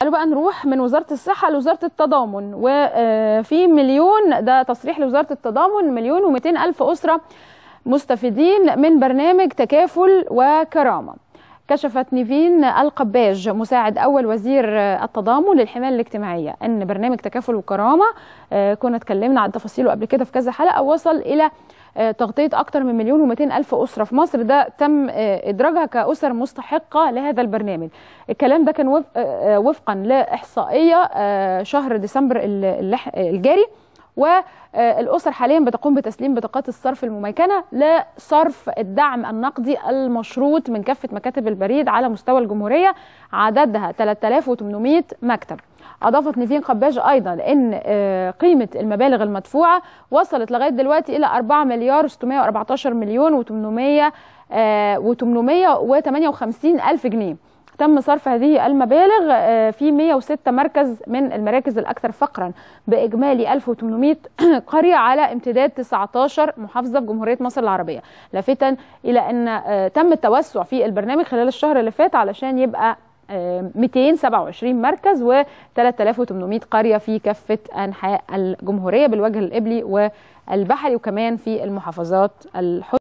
قالوا بقى نروح من وزاره الصحه لوزاره التضامن وفي آه، مليون ده تصريح لوزاره التضامن مليون و الف اسره مستفيدين من برنامج تكافل وكرامه كشفت نيفين القباج مساعد أول وزير التضامن للحماية الاجتماعية أن برنامج تكافل الكرامة آه، كنا اتكلمنا عن تفاصيله قبل كده في كذا حلقة وصل إلى آه، تغطية أكثر من مليون ومئتين ألف أسرة في مصر ده تم آه، إدراجها كأسر مستحقة لهذا البرنامج الكلام ده كان وفقا لإحصائية شهر ديسمبر الجاري والاسر حاليا بتقوم بتسليم بطاقات الصرف المميكنه لصرف الدعم النقدي المشروط من كافه مكاتب البريد على مستوى الجمهوريه عددها 3800 مكتب اضافت نيفين قباج ايضا ان آه، قيمه المبالغ المدفوعه وصلت لغايه دلوقتي الى 4 مليار 614 مليون و800 آه، و858 الف جنيه تم صرف هذه المبالغ آه، في 106 مركز من المراكز الأكثر فقرا بإجمالي 1800 قرية على امتداد 19 محافظة في جمهورية مصر العربية لافتا إلى أن آه، تم التوسع في البرنامج خلال الشهر اللي فات علشان يبقى 227 آه، مركز و 3800 قريه في كافه انحاء الجمهوريه بالوجه القبلي والبحري وكمان في المحافظات الحر